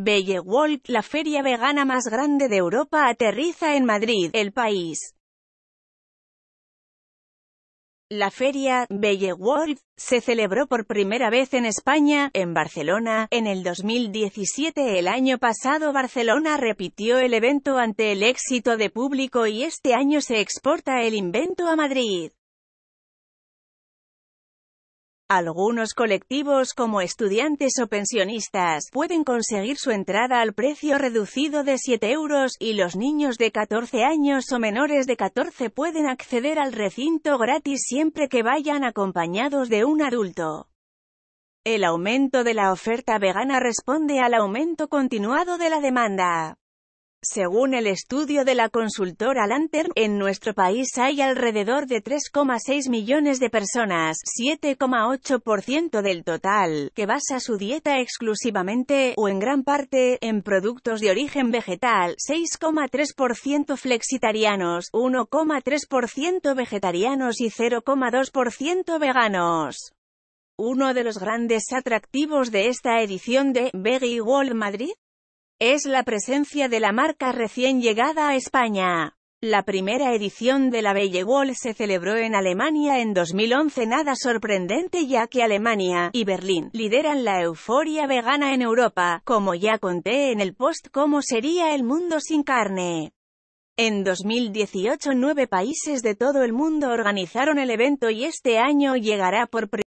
Belle la feria vegana más grande de Europa aterriza en Madrid, el país. La feria Belle World se celebró por primera vez en España, en Barcelona, en el 2017. El año pasado Barcelona repitió el evento ante el éxito de público y este año se exporta el invento a Madrid. Algunos colectivos como estudiantes o pensionistas pueden conseguir su entrada al precio reducido de 7 euros y los niños de 14 años o menores de 14 pueden acceder al recinto gratis siempre que vayan acompañados de un adulto. El aumento de la oferta vegana responde al aumento continuado de la demanda. Según el estudio de la consultora Lantern, en nuestro país hay alrededor de 3,6 millones de personas, 7,8% del total, que basa su dieta exclusivamente, o en gran parte, en productos de origen vegetal, 6,3% flexitarianos, 1,3% vegetarianos y 0,2% veganos. Uno de los grandes atractivos de esta edición de Veggie World Madrid es la presencia de la marca recién llegada a España. La primera edición de la Belle Wall se celebró en Alemania en 2011 nada sorprendente ya que Alemania y Berlín lideran la euforia vegana en Europa, como ya conté en el post cómo sería el mundo sin carne. En 2018 nueve países de todo el mundo organizaron el evento y este año llegará por primera